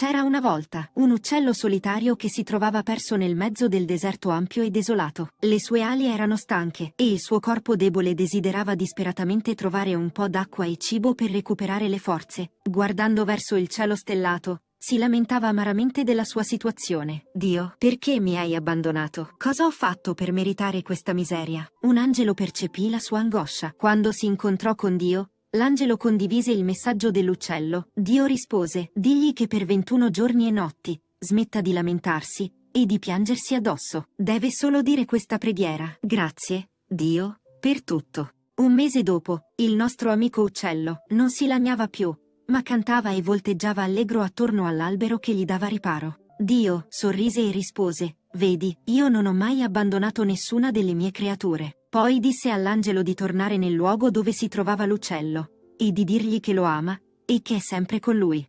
C'era una volta, un uccello solitario che si trovava perso nel mezzo del deserto ampio e desolato. Le sue ali erano stanche, e il suo corpo debole desiderava disperatamente trovare un po' d'acqua e cibo per recuperare le forze. Guardando verso il cielo stellato, si lamentava amaramente della sua situazione. Dio, perché mi hai abbandonato? Cosa ho fatto per meritare questa miseria? Un angelo percepì la sua angoscia. Quando si incontrò con Dio, L'angelo condivise il messaggio dell'uccello. Dio rispose, digli che per 21 giorni e notti, smetta di lamentarsi e di piangersi addosso. Deve solo dire questa preghiera. Grazie, Dio, per tutto. Un mese dopo, il nostro amico uccello non si lagnava più, ma cantava e volteggiava allegro attorno all'albero che gli dava riparo. Dio sorrise e rispose, Vedi, io non ho mai abbandonato nessuna delle mie creature. Poi disse all'angelo di tornare nel luogo dove si trovava l'uccello, e di dirgli che lo ama, e che è sempre con lui.